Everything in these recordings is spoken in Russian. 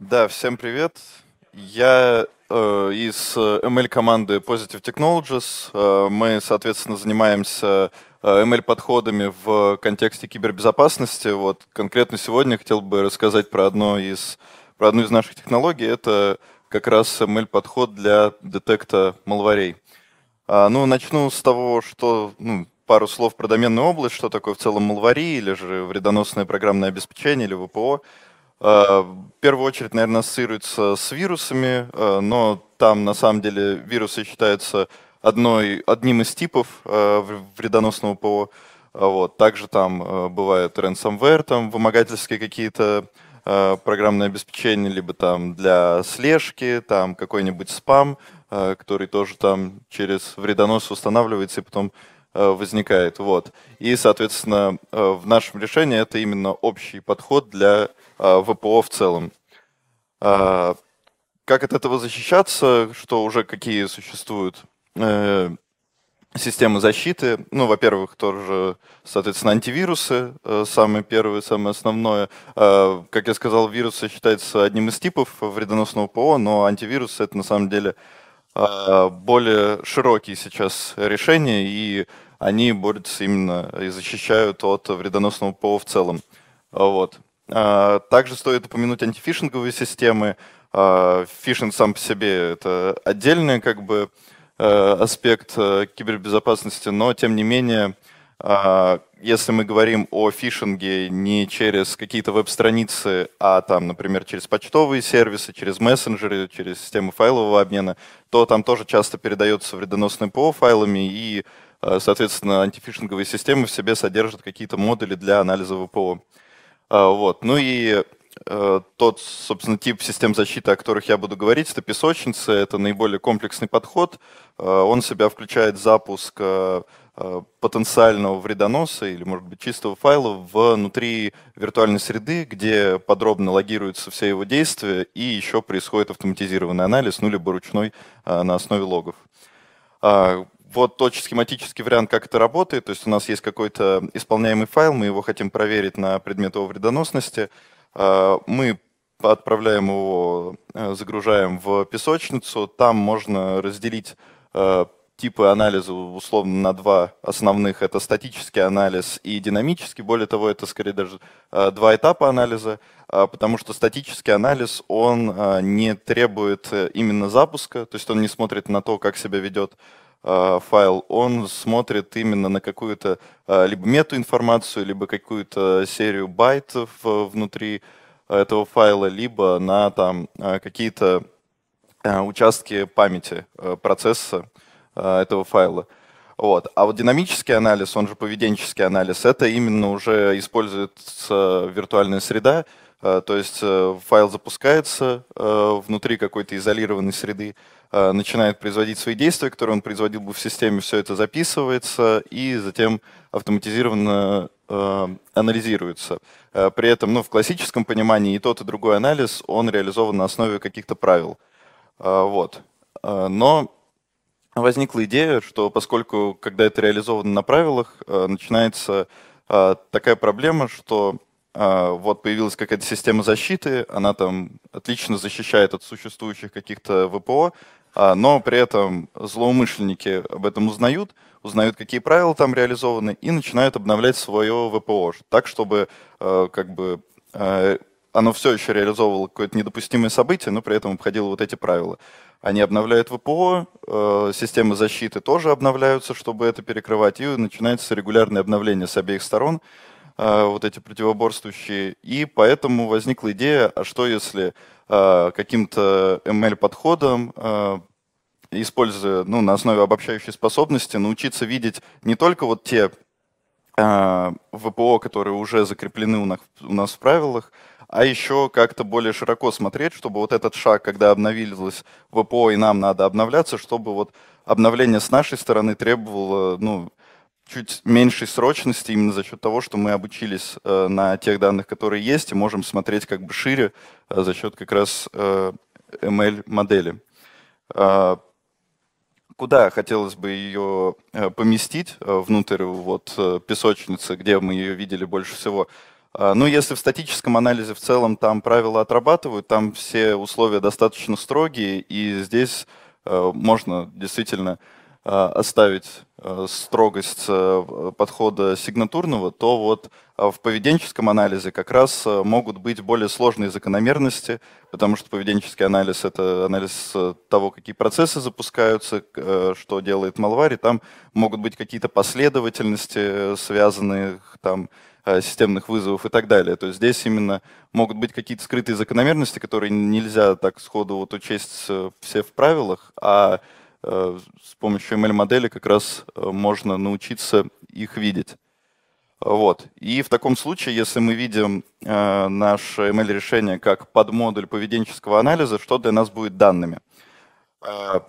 Да, всем привет. Я э, из э, ML-команды Positive Technologies. Э, мы, соответственно, занимаемся э, ML-подходами в контексте кибербезопасности. Вот конкретно сегодня хотел бы рассказать про, одно из, про одну из наших технологий. Это как раз ML-подход для детекта малварей. А, ну, начну с того, что ну, пару слов про доменную область, что такое в целом малвари, или же вредоносное программное обеспечение, или ВПО. Э, в первую очередь, наверное, ассоциируется с вирусами, э, но там на самом деле вирусы считаются одной, одним из типов э, вредоносного ПО. Вот. Также там бывает ransomware, там вымогательские какие-то программное обеспечение, либо там для слежки, там какой-нибудь спам, который тоже там через вредонос устанавливается и потом возникает. Вот. И, соответственно, в нашем решении это именно общий подход для Э, ВПО в целом. А, как от этого защищаться, что уже какие существуют э, системы защиты. Ну, во-первых, тоже, соответственно, антивирусы, э, самое первое, самое основное. А, как я сказал, вирусы считаются одним из типов вредоносного ПО, но антивирусы это на самом деле а, более широкие сейчас решения, и они борются именно и защищают от вредоносного ПО в целом. Вот. А, также стоит упомянуть антифишинговые системы. А, фишинг сам по себе – это отдельный как бы, э, аспект э, кибербезопасности, но тем не менее, а, если мы говорим о фишинге не через какие-то веб-страницы, а там, например, через почтовые сервисы, через мессенджеры, через системы файлового обмена, то там тоже часто передается вредоносные ПО файлами и, э, соответственно, антифишинговые системы в себе содержат какие-то модули для анализа ВПО. А, вот. Ну и э, тот, собственно, тип систем защиты, о которых я буду говорить, это песочница. это наиболее комплексный подход. Э, он в себя включает запуск э, потенциального вредоноса или, может быть, чистого файла внутри виртуальной среды, где подробно логируются все его действия и еще происходит автоматизированный анализ, ну, либо ручной на основе логов. А, вот тот схематический вариант, как это работает. То есть у нас есть какой-то исполняемый файл, мы его хотим проверить на предмет его вредоносности. А, мы отправляем его, э, загружаем в песочницу. Там можно разделить э, типы анализа условно на два основных. Это статический анализ и динамический. Более того, это скорее даже э, два этапа анализа, а, потому что статический анализ, он не требует именно запуска, то есть он не смотрит на то, как себя ведет Э, файл, он смотрит именно на какую-то э, либо метаинформацию, либо какую-то серию байтов э, внутри этого файла, либо на там какие-то участки памяти процесса этого файла. Вот. А вот динамический анализ, он же поведенческий анализ, это именно уже используется виртуальная среда, Э, то есть э, файл запускается э, внутри какой-то изолированной среды, начинает производить свои действия, которые он производил бы в системе, все это записывается и затем автоматизированно анализируется. При этом ну, в классическом понимании и тот, и другой анализ, он реализован на основе каких-то правил. Вот. Но возникла идея, что поскольку, когда это реализовано на правилах, начинается такая проблема, что а, вот появилась какая-то система защиты, она там отлично защищает от существующих каких-то ВПО, а, но при этом злоумышленники об этом узнают, узнают, какие правила там реализованы, и начинают обновлять свое ВПО так, чтобы а, как бы оно все еще реализовывало какое-то недопустимое событие, но при этом обходило вот эти правила. Они обновляют ВПО, э, системы защиты тоже обновляются, чтобы это перекрывать, и начинается регулярное обновление с обеих сторон. Э, вот эти противоборствующие. И поэтому возникла идея, а что если э, каким-то ML-подходом э, используя ну, на основе обобщающей способности, научиться видеть не только вот те э, ВПО, которые уже закреплены у нас, у нас в правилах, а еще как-то более широко смотреть, чтобы вот этот шаг, когда обновилось ВПО и нам надо обновляться, чтобы вот обновление с нашей стороны требовало ну, чуть меньшей срочности именно за счет того, что мы обучились э, на тех данных, которые есть, и можем смотреть как бы шире э, за счет как раз э, ML-модели. А, куда хотелось бы ее поместить внутрь вот, песочницы, где мы ее видели больше всего? А, ну, если в статическом анализе в целом там правила отрабатывают, там все условия достаточно строгие, и здесь можно действительно оставить Э, строгость э, подхода сигнатурного, то вот э, в поведенческом анализе как раз могут быть более сложные закономерности, потому что поведенческий анализ – это анализ того, какие процессы запускаются, что делает Malware, и там могут быть какие-то последовательности, связанных там, системных вызовов и так далее. То есть здесь именно могут быть какие-то скрытые закономерности, которые нельзя так сходу вот учесть все в правилах, а Э, с помощью ML-модели как раз э, можно научиться их видеть. Вот. И в таком случае, если мы видим э, наше ML-решение как подмодуль поведенческого анализа, что для нас будет данными? Э,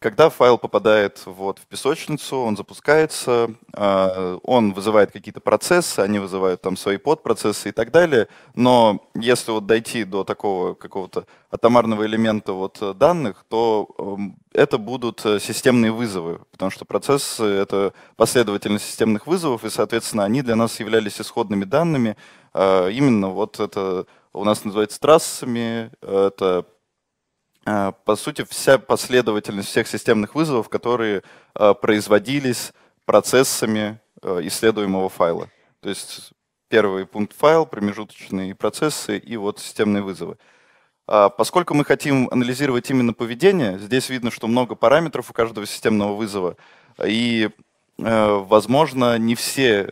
когда файл попадает вот в песочницу, он запускается, а, он вызывает какие-то процессы, они вызывают там свои подпроцессы и так далее. Но если вот дойти до такого какого-то атомарного элемента вот э, данных, то эм, это будут э, системные вызовы, потому что процессы — это последовательность системных вызовов, и, соответственно, они для нас являлись исходными данными. А, именно вот это у нас называется трассами, это Э, по сути, вся последовательность всех системных вызовов, которые э, производились процессами э, исследуемого файла. То есть первый пункт файл, промежуточные процессы и вот системные вызовы. А поскольку мы хотим анализировать именно поведение, здесь видно, что много параметров у каждого системного вызова, и, возможно, не все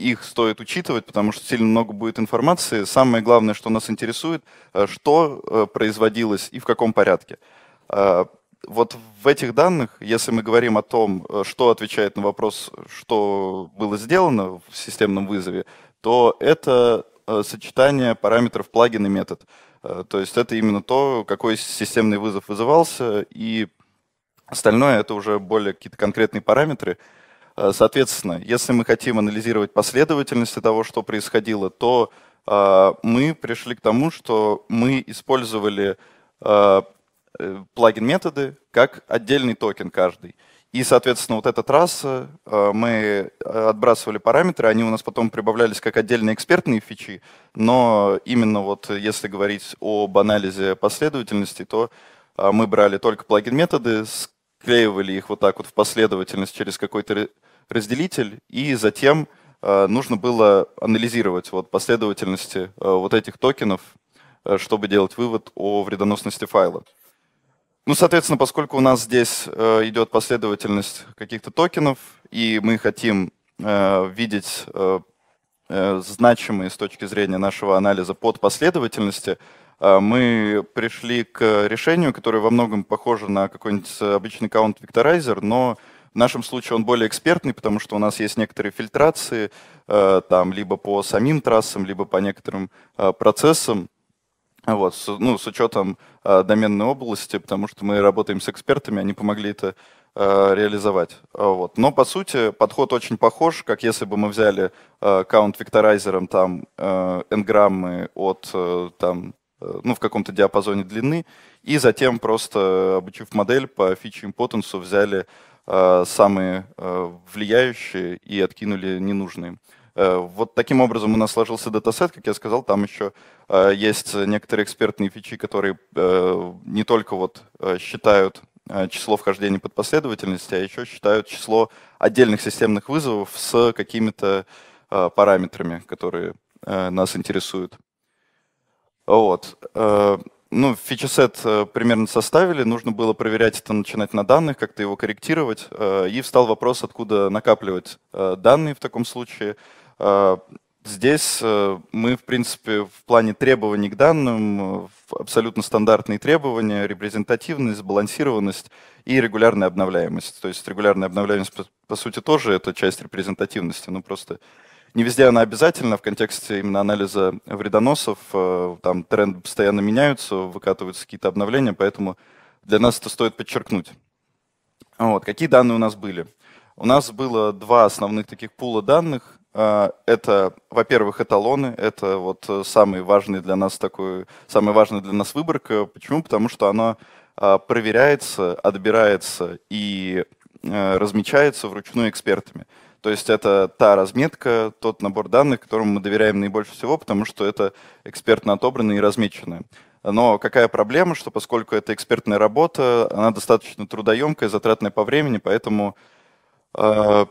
их стоит учитывать, потому что сильно много будет информации. Самое главное, что нас интересует, э, что э, производилось и в каком порядке. Э, вот в этих данных, если мы говорим о том, что отвечает на вопрос, что было сделано в системном вызове, то это сочетание параметров плагин и метод. То есть это именно то, какой системный вызов вызывался, и остальное это уже более какие-то конкретные параметры – Э, соответственно, если мы хотим анализировать последовательности того, что происходило, то э, мы пришли к тому, что мы использовали э, плагин методы как отдельный токен каждый. И, соответственно, вот эта трасса, мы отбрасывали параметры, они у нас потом прибавлялись как отдельные экспертные фичи, но именно вот если говорить об анализе последовательности, то мы брали только плагин-методы, склеивали их вот так вот в последовательность через какой-то разделитель, и затем э, нужно было анализировать вот последовательности э, вот этих токенов, э, чтобы делать вывод о вредоносности файла. Ну, соответственно, поскольку у нас здесь идет последовательность каких-то токенов, и мы хотим видеть значимые с точки зрения нашего анализа под последовательности, мы пришли к решению, которое во многом похоже на какой-нибудь обычный count vectorizer, но в нашем случае он более экспертный, потому что у нас есть некоторые фильтрации, э, там, либо по самим трассам, либо по некоторым э, процессам, вот, с, ну, с учетом э, доменной области, потому что мы работаем с экспертами, они помогли это реализовать. Вот. Но по сути подход очень похож, как если бы мы взяли каунт векторайзером там n-граммы от там, ну, в каком-то диапазоне длины, и затем просто, обучив модель по фичи импотенсу, взяли Э, самые э, влияющие и откинули ненужные. Э, вот таким образом у нас сложился датасет, как я сказал, там еще есть некоторые экспертные фичи, которые не только вот считают число вхождений под последовательности, а еще считают число отдельных системных вызовов с какими-то параметрами, которые нас интересуют. Вот ну, фичесет э, примерно составили, нужно было проверять это, начинать на данных, как-то его корректировать. Э, и встал вопрос, откуда накапливать э, данные в таком случае. Здесь мы, в принципе, в плане требований к данным, абсолютно стандартные требования, репрезентативность, сбалансированность и регулярная обновляемость. То есть регулярная обновляемость, по, по сути, тоже это часть репрезентативности, но ну, просто не везде она обязательна в контексте именно анализа вредоносов. Э, там тренды постоянно меняются, выкатываются какие-то обновления, поэтому для нас это стоит подчеркнуть. Вот. Какие данные у нас были? У нас было два основных таких пула данных. Э, это, во-первых, эталоны. Это вот э, самый важный для нас такой, самый важный для нас выборка. Почему? Потому что она проверяется, отбирается и размечается вручную экспертами. То есть это та разметка, тот набор данных, которому мы доверяем наибольше всего, потому что это экспертно отобранные и размеченные. Но какая проблема, что поскольку это экспертная работа, она достаточно трудоемкая, затратная по времени, поэтому э,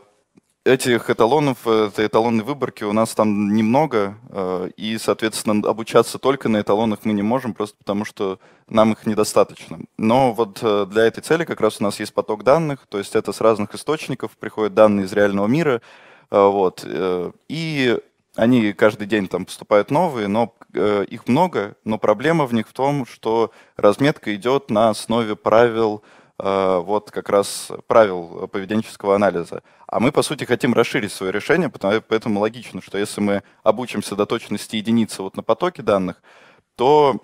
этих эталонов, этой эталонной выборки у нас там немного, э, и, соответственно, обучаться только на эталонах мы не можем, просто потому что нам их недостаточно. Но вот э, для этой цели как раз у нас есть поток данных, то есть это с разных источников приходят данные из реального мира, э, вот, и они каждый день там поступают новые, но их много, но проблема в них в том, что разметка идет на основе правил, Э, вот как раз правил поведенческого анализа. А мы, по сути, хотим расширить свое решение, потому, поэтому логично, что если мы обучимся до точности единицы вот на потоке данных, то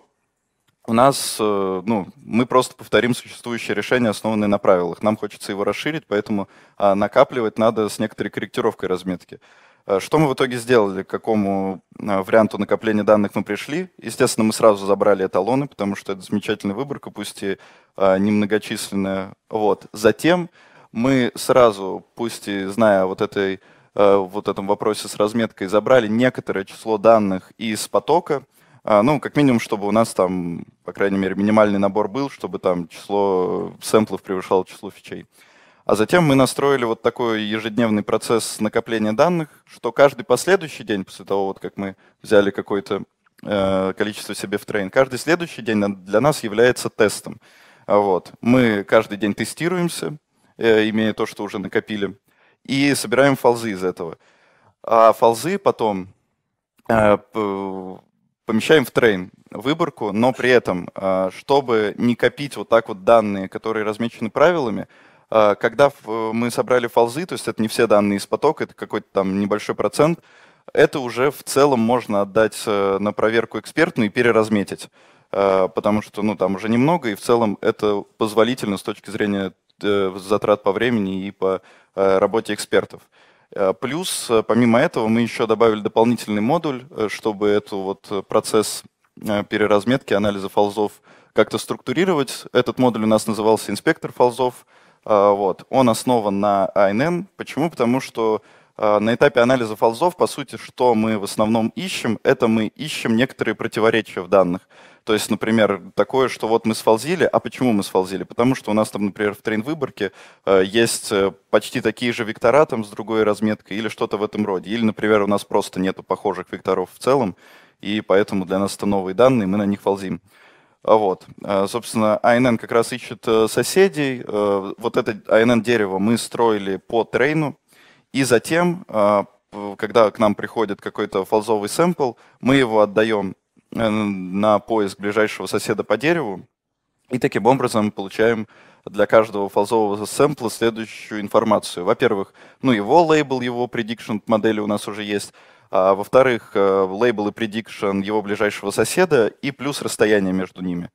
у нас, э, ну, мы просто повторим существующее решение, основанное на правилах. Нам хочется его расширить, поэтому а, накапливать надо с некоторой корректировкой разметки. Э, что мы в итоге сделали, к какому э, варианту накопления данных мы пришли? Естественно, мы сразу забрали эталоны, потому что это замечательная выборка, пусть и э, немногочисленная. Вот. Затем мы сразу, пусть и зная вот этой вот этом вопросе с разметкой, забрали некоторое число данных из потока, ну, как минимум, чтобы у нас там, по крайней мере, минимальный набор был, чтобы там число сэмплов превышало число фичей. А затем мы настроили вот такой ежедневный процесс накопления данных, что каждый последующий день, после того, вот как мы взяли какое-то э, количество себе в трейн, каждый следующий день для нас является тестом. Вот. Мы каждый день тестируемся, э, имея то, что уже накопили, и собираем фолзы из этого. А фалзы потом э, помещаем в трейн выборку, но при этом, э, чтобы не копить вот так вот данные, которые размечены правилами, а, когда э, мы собрали фалзы, то есть это не все данные из потока, это какой-то там небольшой процент, это уже в целом можно отдать э, на проверку экспертную и переразметить, а, потому что ну, там уже немного, и в целом это позволительно с точки зрения э, затрат по времени и по работе экспертов. А, плюс, помимо этого, мы еще добавили дополнительный модуль, чтобы эту вот процесс переразметки, анализа фалзов как-то структурировать. Этот модуль у нас назывался «Инспектор фалзов», а, вот. Он основан на ANN. Почему? Потому что а, на этапе анализа фолзов, по сути, что мы в основном ищем, это мы ищем некоторые противоречия в данных. То есть, например, такое, что вот мы сфалзили, а почему мы сфалзили? Потому что у нас там, например, в трейн-выборке а, есть э, почти такие же вектора там с другой разметкой или что-то в этом роде. Или, например, у нас просто нету похожих векторов в целом, и поэтому для нас это новые данные, мы на них фалзим. Вот. Э, собственно, АНН как раз ищет э, соседей. Э, вот это АНН-дерево мы строили по трейну, и затем, когда к нам приходит какой-то фолзовый сэмпл, мы его отдаем на поиск ближайшего соседа по дереву, и таким образом получаем для каждого фазового сэмпла следующую информацию. Во-первых, ну его лейбл, его prediction модели у нас уже есть а, во-вторых, э, лейбл и prediction его ближайшего соседа и плюс расстояние между ними.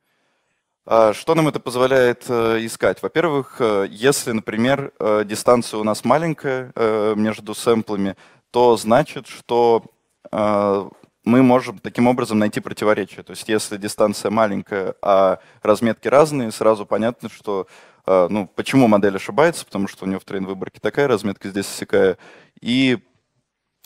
А, что нам это позволяет э, искать? Во-первых, э, если, например, дистанция у нас маленькая между сэмплами, то значит, что мы можем таким образом найти противоречие. То есть если дистанция маленькая, а разметки разные, сразу понятно, что ну, почему модель ошибается, потому что у нее в трейн-выборке такая разметка, здесь такая. И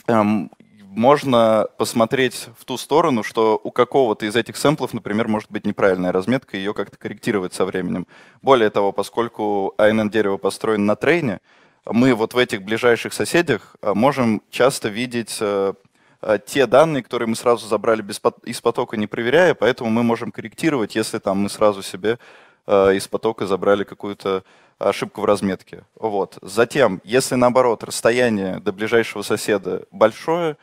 эм, можно посмотреть в ту сторону, что у какого-то из этих сэмплов, например, может быть неправильная разметка, ее как-то корректировать со временем. Более того, поскольку ANN-дерево а построено на трейне, мы вот в этих ближайших соседях э, можем часто видеть э, э, те данные, которые мы сразу забрали из потока, не проверяя, поэтому мы можем корректировать, если там мы сразу себе из потока забрали какую-то ошибку в разметке. Вот. Затем, если наоборот расстояние до ближайшего соседа большое,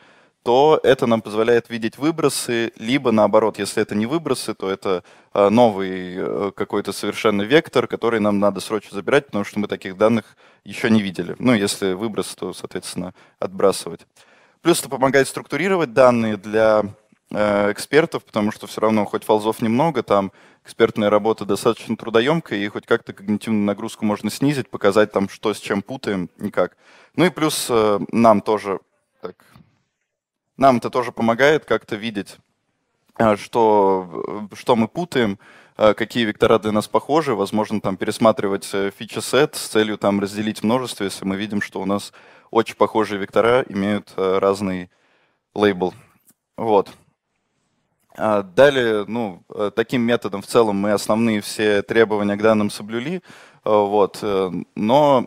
то это нам позволяет видеть выбросы, либо наоборот, если это не выбросы, то это а, новый э, какой-то совершенно вектор, который нам надо срочно забирать, потому что мы таких данных еще не видели. Ну, если выброс, то, соответственно, отбрасывать. Плюс это помогает структурировать данные для э, экспертов, потому что все равно хоть фолзов немного, там экспертная работа достаточно трудоемкая, и хоть как-то когнитивную нагрузку можно снизить, показать там, что с чем путаем, никак. Ну и плюс э, нам тоже так нам это тоже помогает как-то видеть, а, что, э, что мы путаем, а, какие вектора для нас похожи, возможно, там пересматривать э, фича сет с целью там разделить множество, если мы видим, что у нас очень похожие вектора имеют э, разный лейбл. Вот. А далее, ну, таким методом в целом мы основные все требования к данным соблюли, вот, но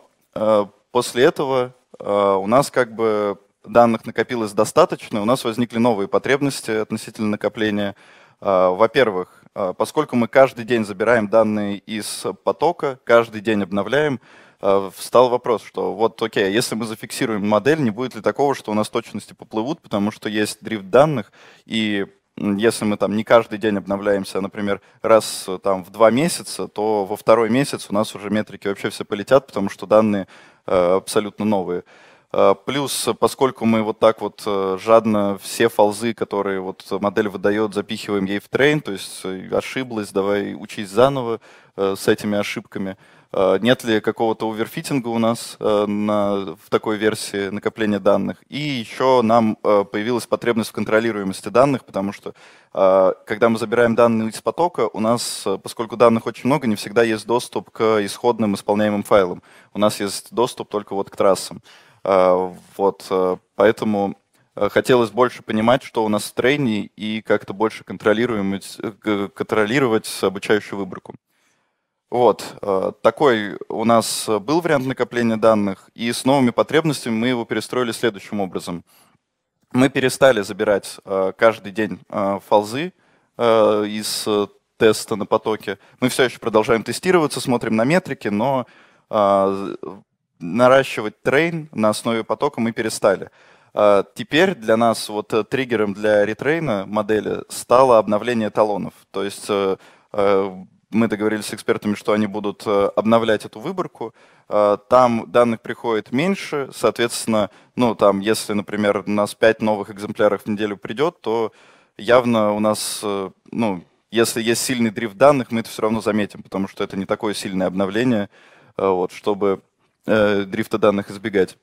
после этого у нас как бы данных накопилось достаточно, у нас возникли новые потребности относительно накопления. А, во-первых, а, поскольку мы каждый день забираем данные из потока, каждый день обновляем, а, встал вопрос, что вот окей, если мы зафиксируем модель, не будет ли такого, что у нас точности поплывут, потому что есть дрифт данных, и если мы там не каждый день обновляемся, а, например, раз там в два месяца, то во второй месяц у нас уже метрики вообще все полетят, потому что данные э, абсолютно новые. Э, плюс, поскольку мы вот так вот э, жадно все фалзы, которые вот модель выдает, запихиваем ей в трейн, то есть э, ошиблась, давай учись заново с этими ошибками. Нет ли какого-то оверфитинга у нас на, в такой версии накопления данных? И еще нам появилась потребность в контролируемости данных, потому что когда мы забираем данные из потока, у нас, поскольку данных очень много, не всегда есть доступ к исходным исполняемым файлам. У нас есть доступ только вот к трассам. Э, вот, э, поэтому э, хотелось больше понимать, что у нас в трейне, и как-то больше контролировать, контролировать обучающую выборку. Вот, такой у нас был вариант накопления данных, и с новыми потребностями мы его перестроили следующим образом. Мы перестали забирать каждый день фолзы из теста на потоке. Мы все еще продолжаем тестироваться, смотрим на метрики, но наращивать трейн на основе потока мы перестали. А, теперь для нас вот э, триггером для ретрейна модели стало обновление талонов. То есть э, э, мы договорились с экспертами, что они будут обновлять эту выборку. А, там данных приходит меньше, соответственно, ну там, если, например, у нас 5 новых экземпляров в неделю придет, то явно у нас, ну, если есть сильный дрифт данных, мы это все равно заметим, потому что это не такое сильное обновление, вот, чтобы э, дрифта данных избегать.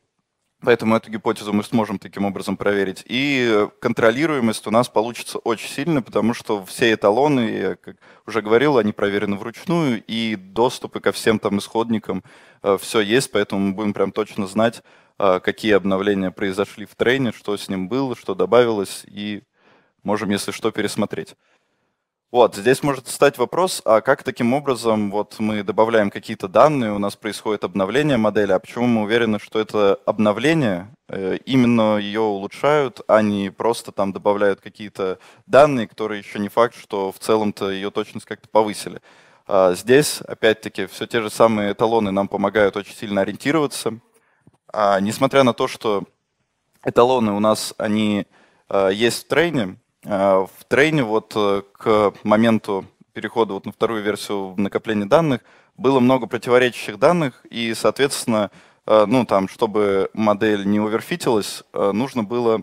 Поэтому эту гипотезу мы сможем таким образом проверить. И контролируемость у нас получится очень сильно, потому что все эталоны, я как уже говорил, они проверены вручную, и доступы ко всем там исходникам э, все есть, поэтому мы будем прям точно знать, э, какие обновления произошли в трейне, что с ним было, что добавилось, и можем, если что, пересмотреть. Вот, здесь может стать вопрос, а как таким образом вот мы добавляем какие-то данные, у нас происходит обновление модели, а почему мы уверены, что это обновление, э, именно ее улучшают, а не просто там добавляют какие-то данные, которые еще не факт, что в целом-то ее точность как-то повысили. А здесь, опять-таки, все те же самые эталоны нам помогают очень сильно ориентироваться. А несмотря на то, что эталоны у нас, они э, есть в трейне, Э, в трейне вот э, к моменту перехода вот на вторую версию накопления данных было много противоречащих данных, и, соответственно, э, ну, там, чтобы модель не оверфитилась, нужно было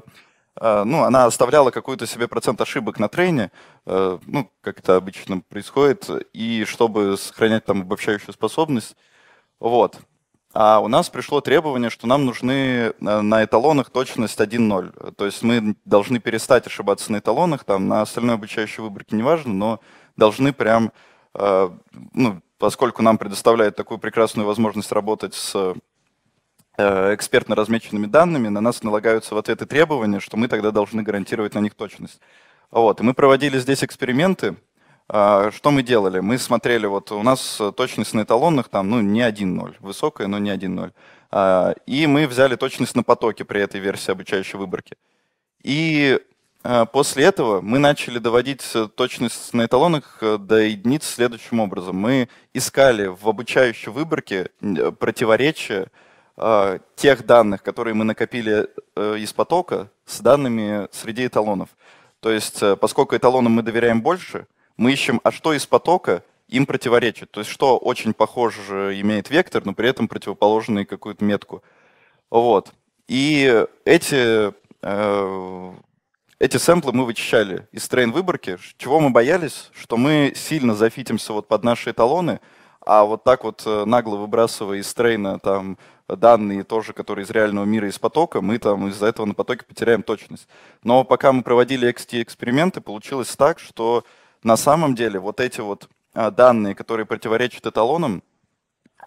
ну, она оставляла какую-то себе процент ошибок на трейне, ну, как это обычно происходит, и чтобы сохранять там обобщающую способность, вот а у нас пришло требование, что нам нужны э, на эталонах точность 1.0. То есть мы должны перестать ошибаться на эталонах, там на остальной обучающей выборке не важно, но должны прям, э, ну, поскольку нам предоставляет такую прекрасную возможность работать с э, экспертно размеченными данными, на нас налагаются в ответы требования, что мы тогда должны гарантировать на них точность. Вот. И мы проводили здесь эксперименты, а, что мы делали? Мы смотрели, вот у нас э, точность на эталонных там, ну, не 1.0, высокая, но не 1.0. А, и мы взяли точность на потоке при этой версии обучающей выборки. И а, после этого мы начали доводить э, точность на эталонах э, до единиц следующим образом. Мы искали в обучающей выборке противоречия тех данных, которые мы накопили из потока, с данными среди эталонов. То есть, поскольку эталонам мы доверяем больше – мы ищем, а что из потока им противоречит. То есть что очень похоже имеет вектор, но при этом противоположный какую-то метку. Вот. И эти, э, эти сэмплы мы вычищали из трейн-выборки. Чего мы боялись? Что мы сильно зафитимся вот под наши эталоны, а вот так вот э, нагло выбрасывая из трейна там данные тоже, которые из реального мира, из потока, мы там из-за этого на потоке потеряем точность. Но пока мы проводили XT-эксперименты, получилось так, что на самом деле вот эти вот а, данные, которые противоречат эталонам,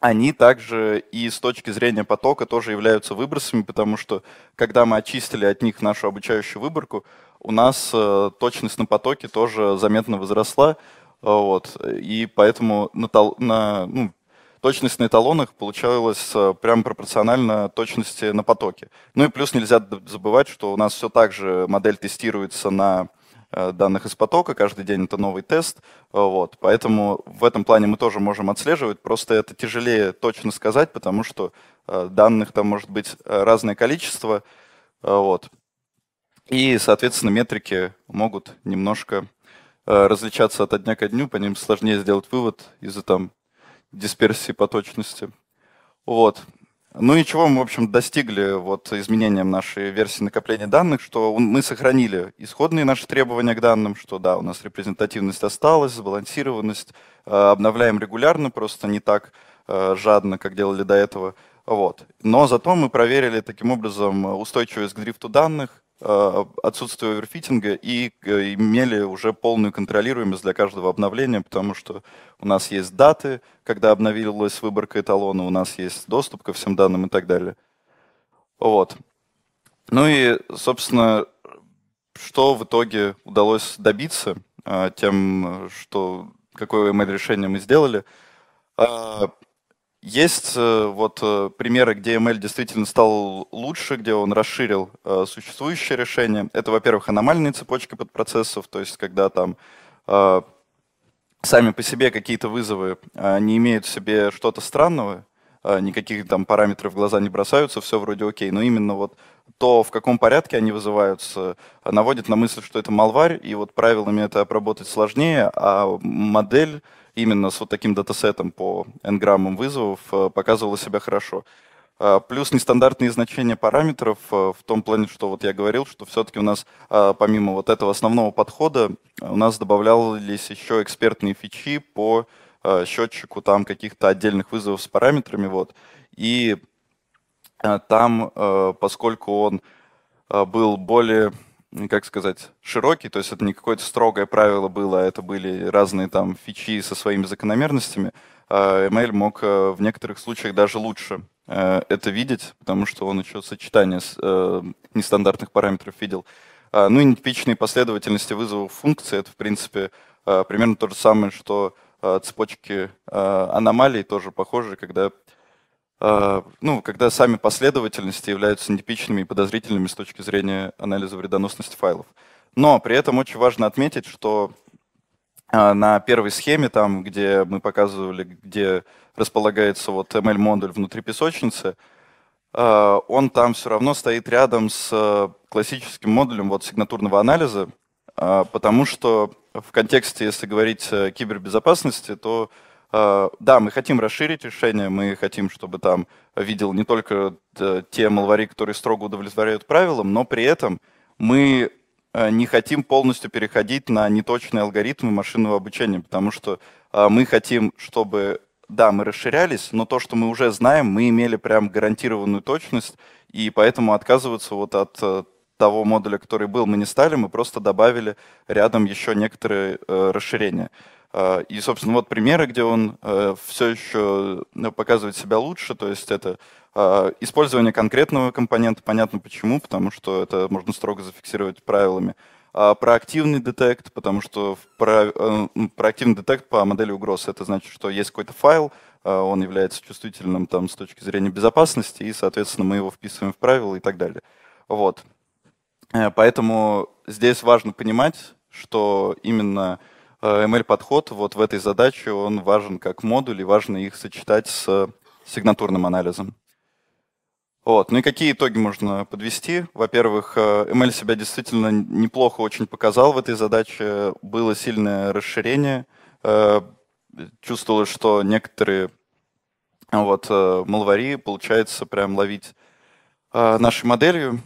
они также и с точки зрения потока тоже являются выбросами, потому что когда мы очистили от них нашу обучающую выборку, у нас э, точность на потоке тоже заметно возросла. Э, вот, и поэтому на, на, ну, точность на эталонах получалась э, прям пропорционально точности на потоке. Ну и плюс нельзя забывать, что у нас все так же модель тестируется на Э, данных из потока, каждый день это новый тест. Э, вот. Поэтому в этом плане мы тоже можем отслеживать, просто это тяжелее точно сказать, потому что э, данных там может быть разное количество. Вот. И, соответственно, метрики могут немножко различаться от дня ко дню, по ним сложнее сделать вывод из-за там дисперсии по точности. Вот. Ну и чего мы, в общем, достигли вот изменением нашей версии накопления данных, что мы сохранили исходные наши требования к данным, что да, у нас репрезентативность осталась, сбалансированность, э, обновляем регулярно, просто не так э, жадно, как делали до этого. Вот. Но зато мы проверили таким образом устойчивость к дрифту данных, Э, отсутствие оверфитинга и э, имели уже полную контролируемость для каждого обновления, потому что у нас есть даты, когда обновилась выборка эталона, у нас есть доступ ко всем данным и так далее. Вот. Ну и, собственно, что в итоге удалось добиться э, тем, что какое ML решение мы сделали. Есть э, вот э, примеры, где ML действительно стал лучше, где он расширил э, существующее решение. Это, во-первых, аномальные цепочки подпроцессов, то есть когда там сами по себе какие-то вызовы не имеют в себе что-то странного, никаких там параметров в глаза не бросаются, все вроде окей, но именно вот то, в каком порядке они вызываются, наводит на мысль, что это малварь, и вот правилами это обработать сложнее, а модель именно с вот таким датасетом по n-граммам вызовов э, показывала себя хорошо. А, плюс нестандартные значения параметров э, в том плане, что вот я говорил, что все-таки у нас а, помимо вот этого основного подхода у нас добавлялись еще экспертные фичи по э, счетчику там каких-то отдельных вызовов с параметрами. Вот. И там, поскольку он был более как сказать, широкий, то есть это не какое-то строгое правило было, это были разные там фичи со своими закономерностями, ML а, мог э, в некоторых случаях даже лучше э, это видеть, потому что он еще сочетание э, нестандартных параметров видел. А, ну и нетипичные последовательности вызовов функции, это в принципе примерно то же самое, что цепочки аномалий тоже похожи, когда Э, ну, когда сами последовательности являются нетипичными и подозрительными с точки зрения анализа вредоносности файлов. Но при этом очень важно отметить, что э, на первой схеме, там, где мы показывали, где располагается вот ML-модуль внутри песочницы, э, он там все равно стоит рядом с классическим модулем вот сигнатурного анализа, потому что в контексте, если говорить о кибербезопасности, то Э, да, мы хотим расширить решение, мы хотим, чтобы там видел не только э, те малвари, которые строго удовлетворяют правилам, но при этом мы э, не хотим полностью переходить на неточные алгоритмы машинного обучения, потому что мы хотим, чтобы, да, мы расширялись, но то, что мы уже знаем, мы имели прям гарантированную точность, и поэтому отказываться вот от того модуля, который был, мы не стали, мы просто добавили рядом еще некоторые расширения. Э, и, собственно, вот примеры, где он э, все еще ну, показывает себя лучше, то есть это э, использование конкретного компонента, понятно почему, потому что это можно строго зафиксировать правилами. А проактивный детект, потому что проактивный детект по модели угроз, это значит, что есть какой-то файл, он является чувствительным там, с точки зрения безопасности, и, соответственно, мы его вписываем в правила и так далее. Вот. Поэтому здесь важно понимать, что именно э, Э, ML-подход вот в этой задаче, он важен как модуль, и важно их сочетать с сигнатурным анализом. Вот. Ну и какие итоги можно подвести? Во-первых, э, ML себя действительно неплохо очень показал в этой задаче. Было сильное расширение. Э, чувствовалось, что некоторые вот, малвари получается прям ловить нашей моделью.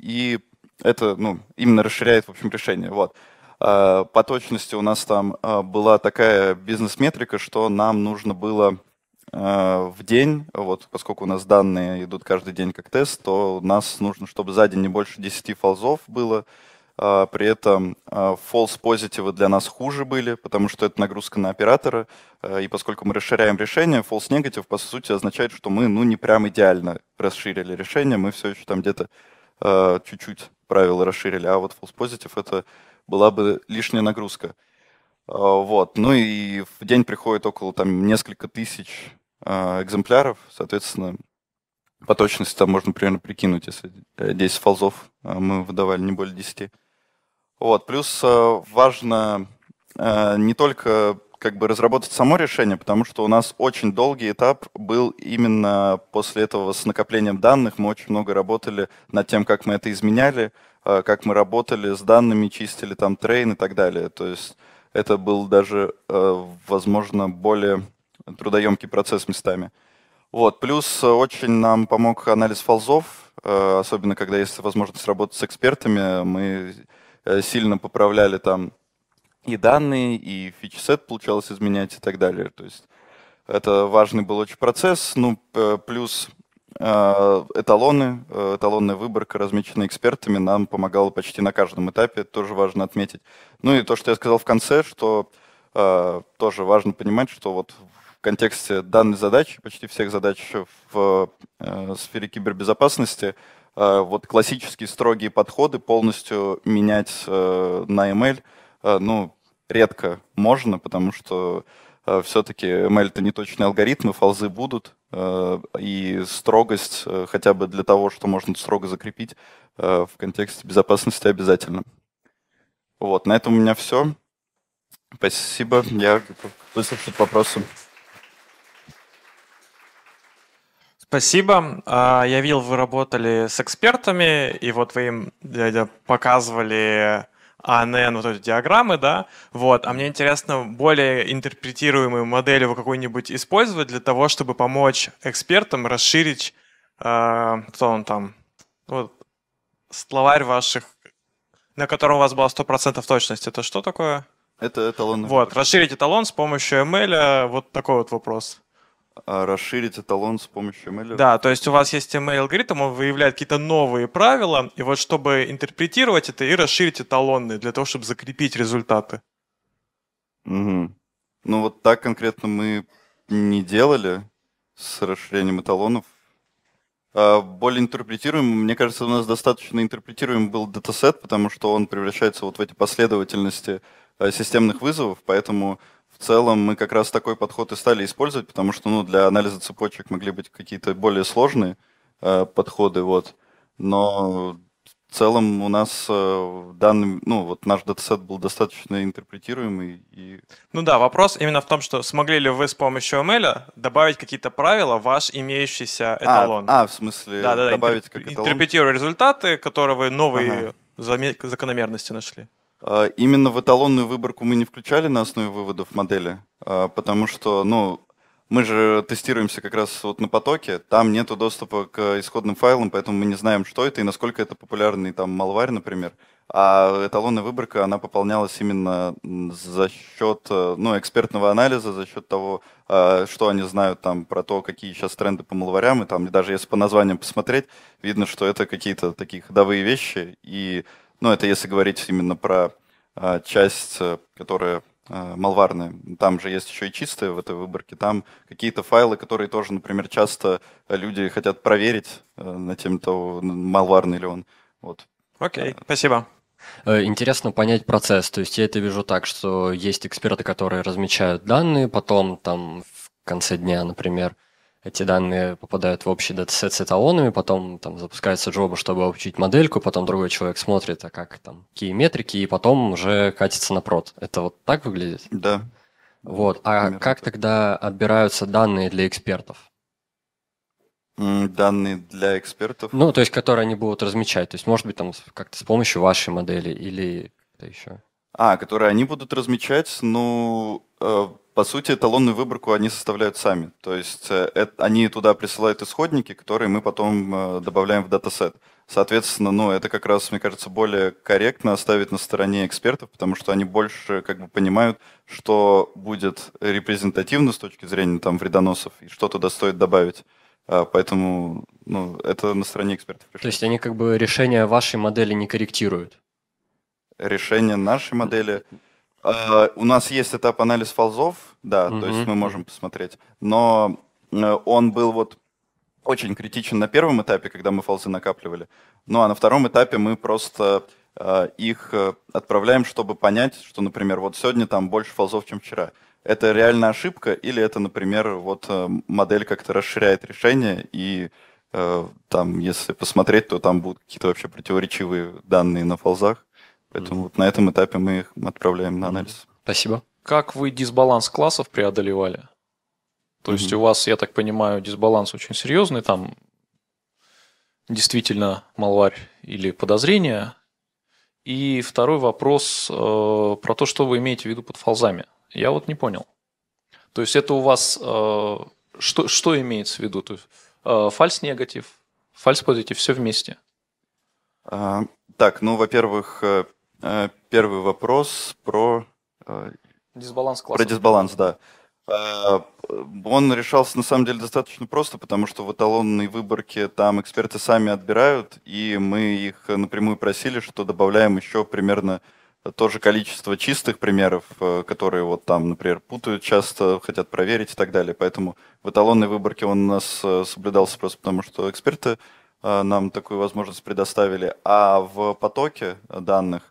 И это ну, именно расширяет в общем, решение. Вот. А, по точности у нас там а, была такая бизнес-метрика, что нам нужно было а, в день, вот поскольку у нас данные идут каждый день как тест, то у нас нужно, чтобы за день не больше 10 фолзов было, при этом false позитивы для нас хуже были, потому что это нагрузка на оператора, и поскольку мы расширяем решение, false negative, по сути, означает, что мы, ну, не прям идеально расширили решение, мы все еще там где-то чуть-чуть правила расширили, а вот false positive — это была бы лишняя нагрузка. А, вот. Ну и в день приходит около там несколько тысяч а, экземпляров, соответственно, по точности там можно примерно прикинуть, если 10 э, фолзов а, мы выдавали, не более 10. Вот. Плюс важно не только как бы разработать само решение, потому что у нас очень долгий этап был именно после этого с накоплением данных. Мы очень много работали над тем, как мы это изменяли, э, как мы работали с данными, чистили там трейн и так далее. То есть это был даже, э, возможно, более трудоемкий процесс местами. Вот. Плюс очень нам помог анализ фолзов, э, особенно когда есть возможность работать с экспертами. Мы сильно поправляли там и данные, и фичи получалось изменять и так далее. То есть это важный был очень процесс. Ну, э, плюс э, эталоны, э, эталонная выборка, размеченная экспертами, нам помогала почти на каждом этапе, это тоже важно отметить. Ну и то, что я сказал в конце, что тоже важно понимать, что вот в контексте данной задачи, почти всех задач в сфере кибербезопасности, вот классические строгие подходы полностью менять на ML – Э, ну, редко можно, потому что э, все-таки ML это не точный алгоритм, и фалзы будут, э, и строгость хотя бы для того, что можно строго закрепить в контексте безопасности обязательно. Вот, на этом у меня все. Спасибо, я готов выслушать вопросы. Спасибо. А, я видел, вы работали с экспертами, и вот вы им показывали АНН, вот эти диаграммы, да, вот, а мне интересно более интерпретируемую модель его какую-нибудь использовать для того, чтобы помочь экспертам расширить, э, кто он там, вот, словарь ваших, на котором у вас была 100% точность, это что такое? Это эталон. Вот, расширить эталон с помощью ML, вот такой вот вопрос. А, расширить эталон с помощью ML. Да, то есть у вас есть ML алгоритм, он выявляет какие-то новые правила, и вот чтобы интерпретировать это и расширить эталонные для того, чтобы закрепить результаты. Угу. Ну вот так конкретно мы не делали с расширением эталонов. А более интерпретируемым мне кажется, у нас достаточно интерпретируем был датасет, потому что он превращается вот в эти последовательности а, системных вызовов, поэтому в целом мы как раз такой подход и стали использовать, потому что ну, для анализа цепочек могли быть какие-то более сложные э, подходы. Вот. Но в целом у нас э, данный, ну вот наш датасет был достаточно интерпретируемый. И... Ну да, вопрос именно в том, что смогли ли вы с помощью ML добавить какие-то правила в ваш имеющийся а, эталон? А, а в смысле да, да, добавить интерп... как эталон? Интерпретируя результаты, которые вы новые ага. закономерности нашли. А, именно в эталонную выборку мы не включали на основе выводов модели, а, потому что, ну, мы же тестируемся как раз вот на потоке, там нет доступа к исходным файлам, поэтому мы не знаем, что это и насколько это популярный там малварь, например. А эталонная выборка, она пополнялась именно за счет э, ну, экспертного анализа, за счет того, а, что они знают там про то, какие сейчас тренды по малварям, и там даже если по названиям посмотреть, видно, что это какие-то такие ходовые вещи, и ну, это если говорить именно про а, э, часть, которая э, малварная. Там же есть еще и чистые в этой выборке. Там какие-то файлы, которые тоже, например, часто э, люди хотят проверить э, на тем, то малварный ли он. Вот. Окей, okay, э, спасибо. Э, интересно понять процесс. То есть я это вижу так, что есть эксперты, которые размечают данные, потом там в конце дня, например, эти данные попадают в общий датасет с эталонами, потом там запускается джоба, чтобы обучить модельку, потом другой человек смотрит, а как там, какие метрики, и потом уже катится на прод. Это вот так выглядит? Да. Вот. А Примерно как так. тогда отбираются данные для экспертов? Данные для экспертов? Ну, то есть, которые они будут размечать. То есть, может быть, там как-то с помощью вашей модели или как-то еще. А, которые они будут размечать, ну, э, по сути, эталонную выборку они составляют сами. То есть э, это, они туда присылают исходники, которые мы потом э, добавляем в датасет. Соответственно, ну, это как раз, мне кажется, более корректно оставить на стороне экспертов, потому что они больше как бы понимают, что будет репрезентативно с точки зрения там вредоносов и что туда стоит добавить. А, поэтому ну, это на стороне экспертов. Решено. То есть они как бы решение вашей модели не корректируют? Решение нашей модели... Э, у нас есть этап анализ фолзов, да, то есть мы можем посмотреть. Но э, он был вот очень критичен на первом этапе, когда мы фолзы накапливали. Ну а на втором этапе мы просто э, их отправляем, чтобы понять, что, например, вот сегодня там больше фолзов, чем вчера. Это реально ошибка или это, например, вот модель как-то расширяет решение и там, если посмотреть, то там будут какие-то вообще противоречивые данные на фолзах. Поэтому mm-hmm. вот на этом этапе мы их отправляем на анализ. Спасибо. Как вы дисбаланс классов преодолевали? То mm-hmm. есть у вас, я так понимаю, дисбаланс очень серьезный, там действительно малварь или подозрение. И второй вопрос э, про то, что вы имеете в виду под фалзами. Я вот не понял. То есть это у вас э, что, что имеется в виду? То есть э, фальс-негатив, фальс-позитив, все вместе? А, так, ну, во-первых, э, Э, первый вопрос про... Э, дисбаланс класса. Про дисбаланс, да. Э, он решался на самом деле достаточно просто, потому что в эталонной выборке там эксперты сами отбирают, и мы их напрямую просили, что добавляем еще примерно то же количество чистых примеров, которые вот там, например, путают часто, хотят проверить и так далее. Поэтому в эталонной выборке он у нас соблюдался просто потому, что эксперты нам такую возможность предоставили. А в потоке данных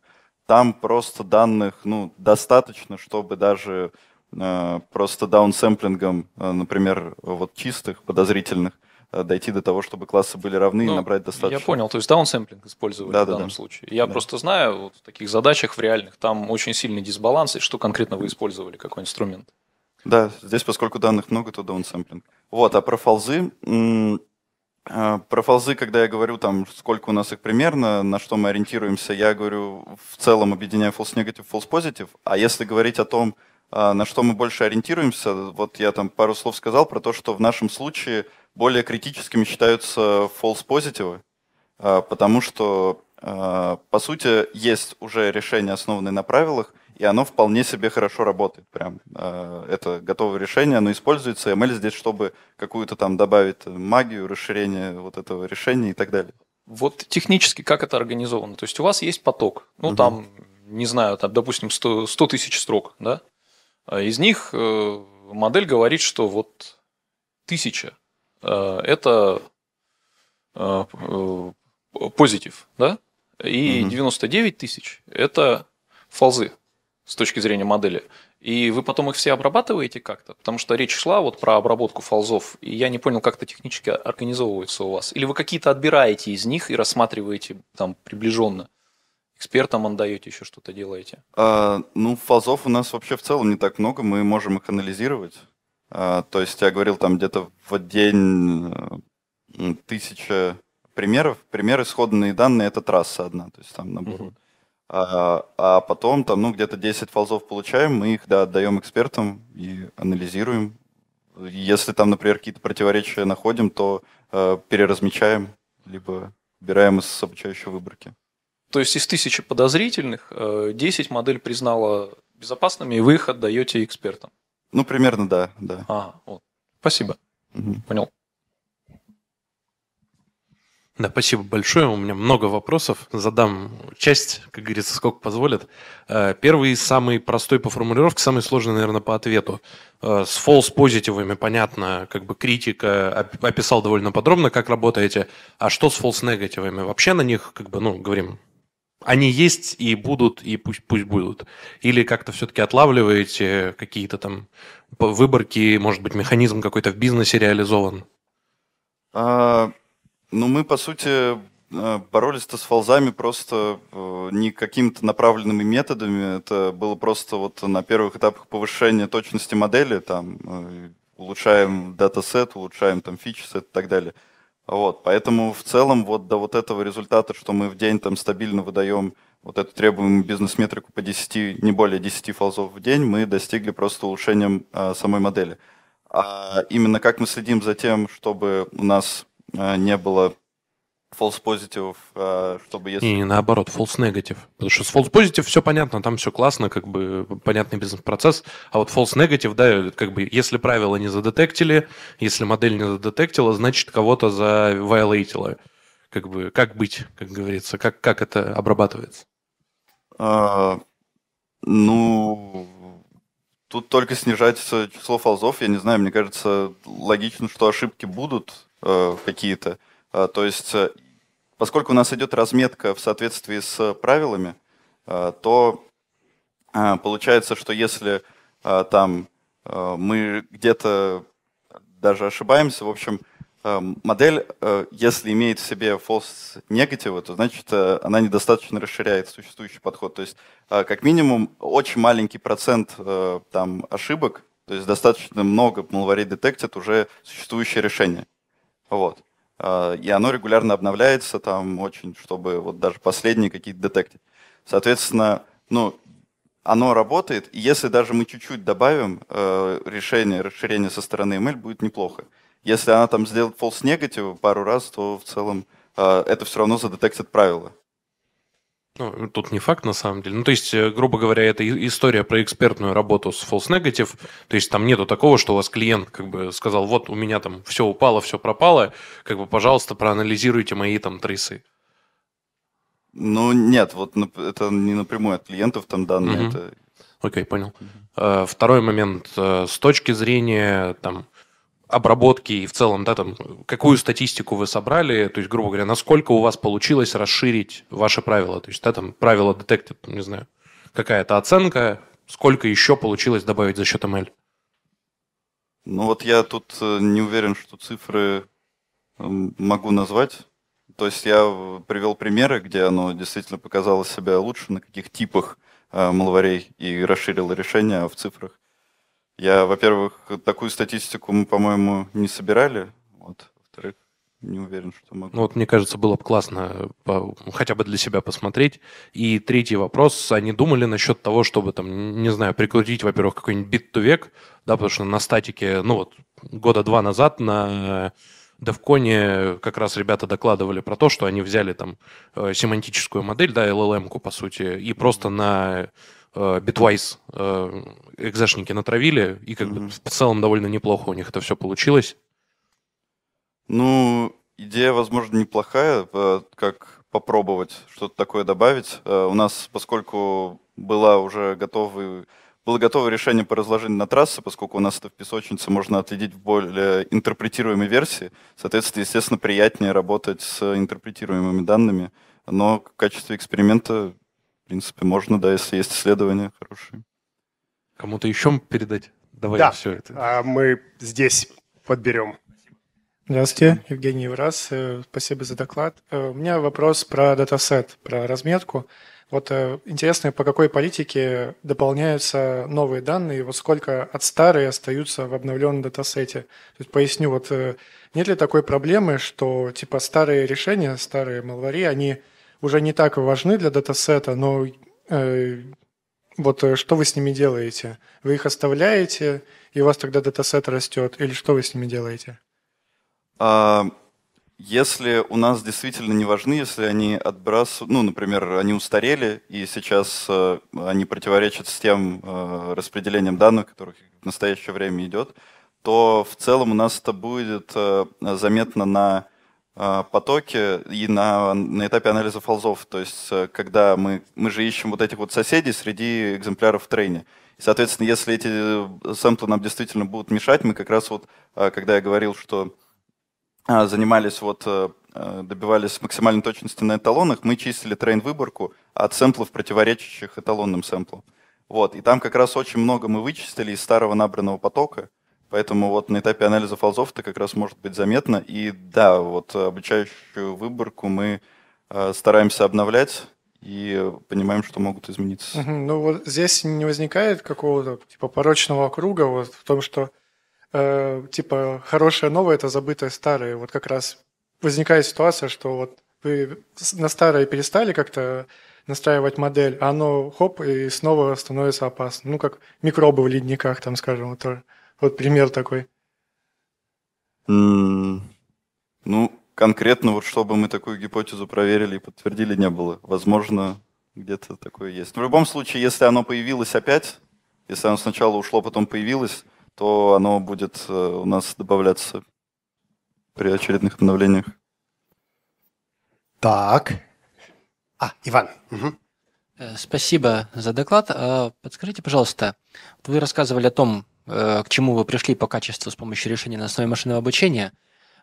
там просто данных ну, достаточно, чтобы даже э, просто даунсэмплингом, э, например, вот чистых, подозрительных, э, дойти до того, чтобы классы были равны ну, и набрать достаточно. Я понял, то есть даунсэмплинг использовать да, в да, данном да. случае. Я да. просто знаю, вот в таких задачах в реальных там очень сильный дисбаланс, и что конкретно вы использовали, какой инструмент. Да, здесь, поскольку данных много, то даунсэмплинг. Вот, а про фолзы... М- Э, про фолзы, когда я говорю, там, сколько у нас их примерно, на что мы ориентируемся, я говорю в целом объединяю false negative, false positive. А если говорить о том, э, на что мы больше ориентируемся, вот я там пару слов сказал про то, что в нашем случае более критическими считаются false positive, э, потому что, по сути, есть уже решение основанное на правилах, и оно вполне себе хорошо работает. Прям э, это готовое решение, оно используется. ML здесь, чтобы какую-то там добавить магию, расширение вот этого решения и так далее. Вот технически как это организовано? То есть у вас есть поток, ну угу. там, не знаю, там, допустим, 100 тысяч строк, да? А из них э, модель говорит, что вот тысяча э, это позитив, да? И угу. 99 тысяч – это фалзы с точки зрения модели. И вы потом их все обрабатываете как-то? Потому что речь шла вот про обработку фолзов, и я не понял, как это технически организовывается у вас. Или вы какие-то отбираете из них и рассматриваете там приближенно? Экспертам отдаете, еще что-то делаете? А, ну, фолзов у нас вообще в целом не так много, мы можем их анализировать. А, то есть я говорил, там где-то в день э, тысяча примеров. Пример исходные данные – это трасса одна, то есть там набор... Угу а, а потом там, ну, где-то 10 фолзов получаем, мы их, да, отдаем экспертам и анализируем. Если там, например, какие-то противоречия находим, то э, переразмечаем, либо убираем из обучающей выборки. То есть из тысячи подозрительных 10 э, модель признала безопасными, и вы их отдаете экспертам? Ну, примерно, да. да. А, вот. Спасибо. Угу. Понял. Да, спасибо большое. У меня много вопросов. Задам часть, как говорится, сколько позволят. Э, первый, самый простой по формулировке, самый сложный, наверное, по ответу. Э, с фолс позитивами, понятно, как бы критика описал довольно подробно, как работаете. А что с фолс негативами? Вообще на них, как бы, ну, говорим, они есть и будут, и пусть, пусть будут. Или как-то все-таки отлавливаете какие-то там выборки, может быть, механизм какой-то в бизнесе реализован? А, ну, мы, по сути, э, боролись-то с фолзами просто э, не какими-то направленными методами. Это было просто вот на первых этапах повышения точности модели, там, э, улучшаем датасет, улучшаем там фичи и так далее. Вот, поэтому в целом вот до вот этого результата, что мы в день там стабильно выдаем вот эту требуемую бизнес-метрику по 10, не более 10 фолзов в день, мы достигли просто улучшением а, самой модели. А именно как мы следим за тем, чтобы у нас Э, не было false позитив э, чтобы если... Не, наоборот, false negative. Потому что с false positive все понятно, там все классно, как бы понятный бизнес-процесс. А вот false negative, да, как бы если правила не задетектили, если модель не задетектила, значит кого-то завайлейтила. Как бы, как быть, как говорится, как, как это обрабатывается? А, ну, тут только снижать число фолзов, я не знаю, мне кажется, логично, что ошибки будут, Э, какие-то. А, то есть, э, поскольку у нас идет разметка в соответствии с правилами, а, то а, получается, что если там э, мы где-то даже ошибаемся, в общем, модель, если имеет в себе false negative, то значит она недостаточно расширяет существующий подход. То есть, как минимум, очень маленький процент там, ошибок, то есть достаточно много malware detected уже существующее решение. Вот. А, и оно регулярно обновляется там очень, чтобы вот даже последние какие-то детектить. Соответственно, ну, оно работает, и если даже мы чуть-чуть добавим э, решение, расширение со стороны ML, будет неплохо. Если она там сделает false negative пару раз, то в целом э, это все равно задетектит правила. Ну, тут не факт, на самом деле. Ну, то есть, э, грубо говоря, это история про экспертную работу с false negative. То есть, там нету такого, что у вас клиент как бы сказал, вот у меня там все упало, все пропало, как бы, пожалуйста, проанализируйте мои там трейсы. Ну, нет, вот это не напрямую от клиентов там данные. Угу. Это... Окей, понял. Угу. Второй момент. Э, с точки зрения там обработки и в целом, да, там, какую статистику вы собрали, то есть, грубо говоря, насколько у вас получилось расширить ваши правила, то есть, да, там, правила детектит, не знаю, какая-то оценка, сколько еще получилось добавить за счет ML? Ну вот я тут э, не уверен, что цифры эм, могу назвать. То есть я э, привел примеры, где оно действительно показало себя лучше, на каких типах э, малварей и расширило решение, а в цифрах я, во-первых, такую статистику мы, по-моему, не собирали. Вот. Во-вторых, не уверен, что могу. Ну вот, мне кажется, было бы классно по, хотя бы для себя посмотреть. И третий вопрос. Они думали насчет того, чтобы там, не знаю, прикрутить, во-первых, какой-нибудь бит to век, да, потому что на статике, ну вот, года два назад на Девконе как раз ребята докладывали про то, что они взяли там э, семантическую модель, да, LLM-ку, по сути, и просто на Bitwise э, э, экзешники натравили, и как mm-hmm. в целом довольно неплохо у них это все получилось. Ну, идея, возможно, неплохая, э, как попробовать что-то такое добавить. У нас, поскольку была уже готовы было готовое решение по разложению на трассы, поскольку у нас это в песочнице можно отследить в более интерпретируемой версии. Соответственно, естественно, приятнее работать с интерпретируемыми данными, но в качестве эксперимента в принципе, можно, да, если есть исследования хорошие. Кому-то еще передать? Давай да. все это. А мы здесь подберем. Здравствуйте, Евгений Евраз. Э, спасибо за доклад. Э, у меня вопрос про датасет, про разметку. Вот э, интересно, по какой политике дополняются новые данные, вот сколько от старой остаются в обновленном датасете. То есть поясню, вот нет ли такой проблемы, что типа старые решения, старые малвари, они уже не так важны для датасета, но э, вот э, что вы с ними делаете? Вы их оставляете, и у вас тогда датасет растет, или что вы с ними делаете? А, если у нас действительно не важны, если они отбрасывают, ну, например, они устарели, и сейчас э, они противоречат с тем э, распределением данных, которых в настоящее время идет, то в целом у нас это будет э, заметно на а, потоке и на, на этапе анализа фолзов. То есть, э, когда мы, мы же ищем вот этих вот соседей среди экземпляров в трейне. И, соответственно, если эти э, сэмплы нам действительно будут мешать, мы как раз вот, а, когда я говорил, что а, занимались вот э, добивались максимальной точности на эталонах, мы чистили трейн-выборку от сэмплов, противоречащих эталонным сэмплам. Вот. И там как раз очень много мы вычистили из старого набранного потока, Поэтому вот на этапе анализа фолзов это как раз может быть заметно. И да, вот обучающую выборку мы э, стараемся обновлять и понимаем, что могут измениться. Угу. Ну вот здесь не возникает какого-то типа порочного круга вот в том, что э, типа хорошее новое – это забытое старое. Вот как раз возникает ситуация, что вот вы на старое перестали как-то настраивать модель, а оно хоп, и снова становится опасно. Ну, как микробы в ледниках, там, скажем, вот тоже. Вот пример такой. Mm, ну, конкретно вот чтобы мы такую гипотезу проверили и подтвердили, не было. Возможно, где-то такое есть. Но в любом случае, если оно появилось опять, если оно сначала ушло, потом появилось, то оно будет э, у нас добавляться при очередных обновлениях. Так. А, Иван. Угу. Спасибо за доклад. А подскажите, пожалуйста, вы рассказывали о том, Э, к чему вы пришли по качеству с помощью решения на основе машинного обучения.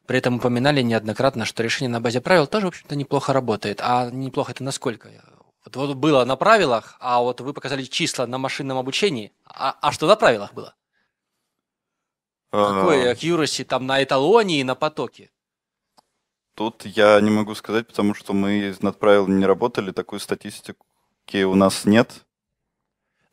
При этом упоминали неоднократно, что решение на базе правил тоже, в общем-то, неплохо работает. А неплохо это насколько? Вот, вот было на правилах, а вот вы показали числа на машинном обучении. А, а что на правилах было? А, Какой accuracy там на эталоне и на потоке? Тут я не могу сказать, потому что мы над правилами не работали, такую статистики у нас нет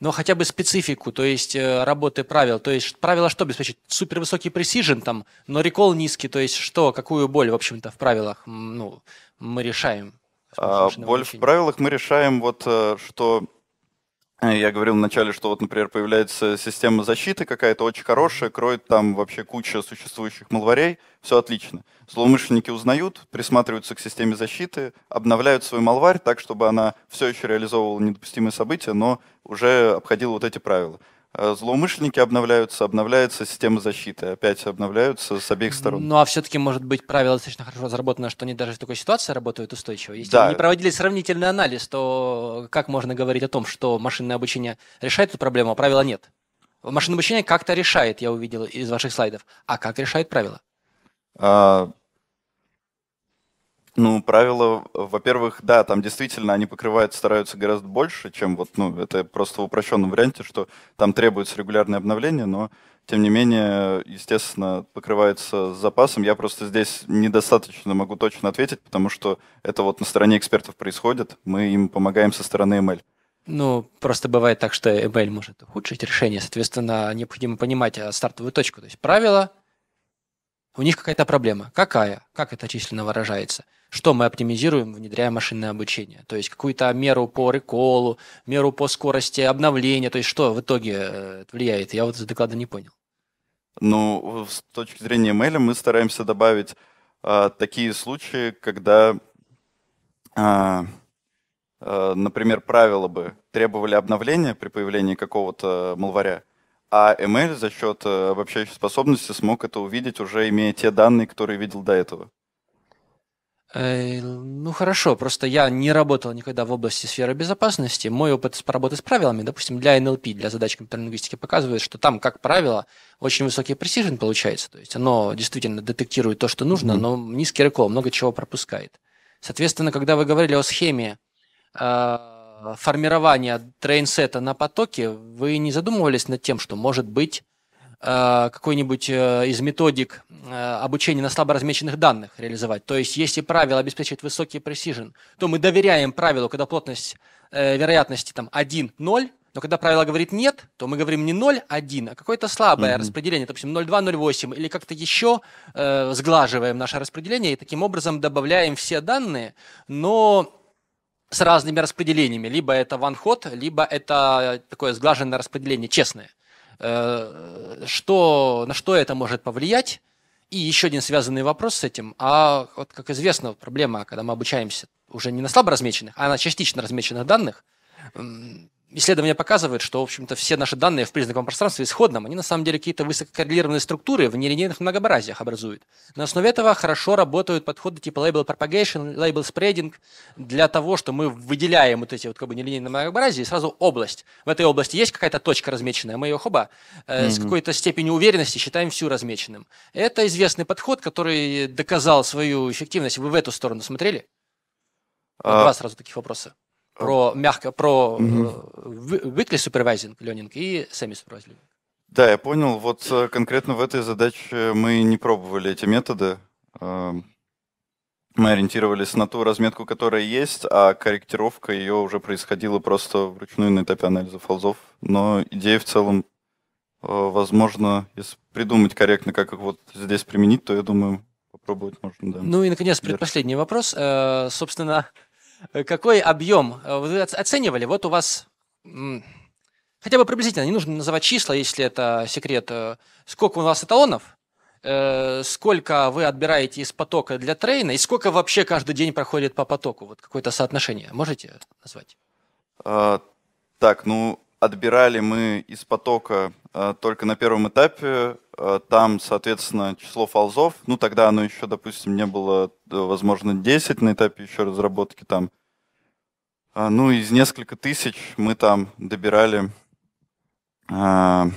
но хотя бы специфику, то есть э, работы правил. То есть правила что обеспечить? Супервысокий пресижен там, но рекол низкий, то есть что, какую боль, в общем-то, в правилах ну, мы решаем? А, боль в правилах мы решаем вот, э, что я говорил вначале, что вот, например, появляется система защиты какая-то очень хорошая, кроет там вообще куча существующих малварей, все отлично. Злоумышленники узнают, присматриваются к системе защиты, обновляют свой малварь так, чтобы она все еще реализовывала недопустимые события, но уже обходила вот эти правила. Э, злоумышленники обновляются, обновляется система защиты, опять обновляются с обеих сторон. Ну а все-таки, может быть, правило достаточно хорошо разработано, что они даже в такой ситуации работают устойчиво. Если да. не проводили сравнительный анализ, то как можно говорить о том, что машинное обучение решает эту проблему, а правила нет? Машинное обучение как-то решает, я увидел из ваших слайдов. А как решает правила? А, ну, правила, во-первых, да, там действительно они покрывают, стараются гораздо больше, чем вот, ну, это просто в упрощенном варианте, что там требуется регулярное обновление, но, тем не менее, естественно, покрывается с запасом. Я просто здесь недостаточно могу точно ответить, потому что это вот на стороне экспертов происходит, мы им помогаем со стороны ML. Ну, просто бывает так, что ML может ухудшить решение, соответственно, необходимо понимать а, стартовую точку, то есть правила, у них какая-то проблема. Какая? Как это численно выражается? что мы оптимизируем, внедряя машинное обучение? То есть какую-то меру по реколу, меру по скорости обновления, то есть что в итоге э, влияет? Я вот из доклада не понял. Ну, с точки зрения ML мы стараемся добавить а, такие случаи, когда, а, а, например, правила бы требовали обновления при появлении какого-то малваря, а ML за счет обобщающей способности смог это увидеть, уже имея те данные, которые видел до этого. Э, ну хорошо, просто я не работал никогда в области сферы безопасности. Мой опыт с работы с правилами, допустим, для NLP, для задач компьютерной лингвистики показывает, что там, как правило, очень высокий precision получается. То есть оно действительно детектирует то, что нужно, но низкий рекол, много чего пропускает. Соответственно, когда вы говорили о схеме э, формирования трейнсета на потоке, вы не задумывались над тем, что, может быть, Э, какой-нибудь э, из методик э, обучения на слабо размеченных данных реализовать. То есть, если правило обеспечивает высокий precision, то мы доверяем правилу, когда плотность вероятности там 1, 0, но когда правило говорит нет, то мы говорим не 0, 1, а какое-то слабое mm-hmm. распределение, допустим, 0,2, 0,8, или как-то еще э, сглаживаем наше распределение и таким образом добавляем все данные, но с разными распределениями. Либо это one-hot, либо это такое сглаженное распределение, честное. Э, что, на что это может повлиять. И еще один связанный вопрос с этим. А вот, как известно, проблема, когда мы обучаемся уже не на слабо размеченных, а на частично размеченных данных, исследования показывают, что, в общем-то, все наши данные в признаковом пространстве исходном, они на самом деле какие-то высококоррелированные структуры в нелинейных многообразиях образуют. На основе этого хорошо работают подходы типа label propagation, label spreading для того, что мы выделяем вот эти вот как бы нелинейные многообразия и сразу область. В этой области есть какая-то точка размеченная, мы ее хоба mm-hmm. с какой-то степенью уверенности считаем всю размеченным. Это известный подход, который доказал свою эффективность. Вы в эту сторону смотрели? Вот а... Два сразу таких вопроса про мягко, про угу. weekly supervising learning и semi-supervised Да, я понял. Вот э, конкретно в этой задаче мы не пробовали эти методы. Эм, мы ориентировались на ту разметку, которая есть, а корректировка ее уже происходила просто вручную на этапе анализа фолзов. Но идея в целом, э, возможно, если придумать корректно, как их вот здесь применить, то я думаю, попробовать можно, да. Ну и, наконец, предпоследний вопрос. Собственно, Э, какой объем э, вы оценивали? Вот у вас хотя бы приблизительно, не нужно называть числа, если это секрет, э, сколько у вас эталонов, сколько вы отбираете из потока для трейна и сколько вообще каждый день проходит по потоку? Вот какое-то соотношение можете назвать? А, так, ну, отбирали мы из потока а, только на первом этапе Э, там, соответственно, число фалзов, ну, тогда оно еще, допустим, не было, э, возможно, 10 на этапе еще разработки там. А, ну, из несколько тысяч мы там добирали а,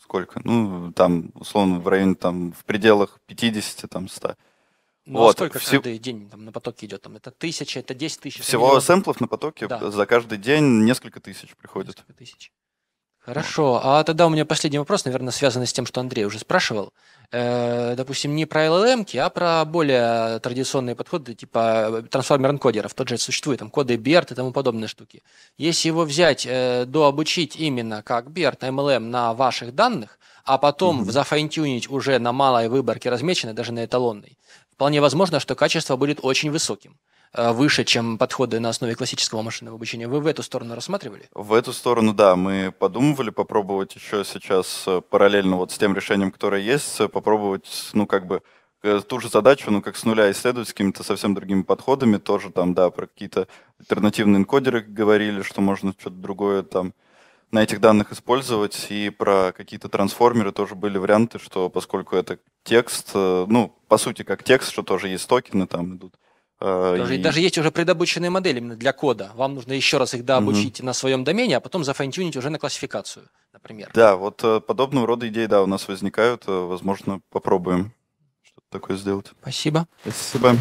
сколько? Ну, там, условно, в районе, там, в пределах 50, там, 100. Ну, а вот. а сколько Все... каждый день там, на потоке идет? Там, это тысяча, это 10 тысяч? Всего миллион... сэмплов на потоке да. за каждый день несколько тысяч приходит. Несколько тысяч. Хорошо. А тогда у меня последний вопрос, наверное, связанный с тем, что Андрей уже спрашивал. Э, допустим, не про LLM, а про более традиционные подходы, типа э, трансформер энкодеров. Тот же существует, там коды BERT и тому подобные штуки. Если его взять, э, дообучить именно как BERT, MLM на ваших данных, а потом mm-hmm. зафайнтюнить уже на малой выборке размеченной, даже на эталонной, вполне возможно, что качество будет очень высоким. Э, выше, чем подходы на основе классического машинного обучения. Вы в эту сторону рассматривали? В эту сторону, да. Мы подумывали попробовать еще сейчас э, параллельно вот с тем решением, которое есть, э, попробовать, ну, как бы ту же задачу, ну, как с нуля исследовать с какими-то совсем другими подходами, тоже там, да, про какие-то альтернативные энкодеры говорили, что можно что-то другое там на этих данных использовать, и про какие-то трансформеры тоже были варианты, что поскольку это текст, ну, по сути, как текст, что тоже есть токены там идут, Э, даже, и... даже есть уже предобученные модели именно для кода. Вам нужно еще раз их дообучить угу. на своем домене, а потом зафайнтюнить уже на классификацию, например. Да, вот э, подобного рода идеи, да, у нас возникают. Э, возможно, попробуем что-то такое сделать. Спасибо. Спасибо.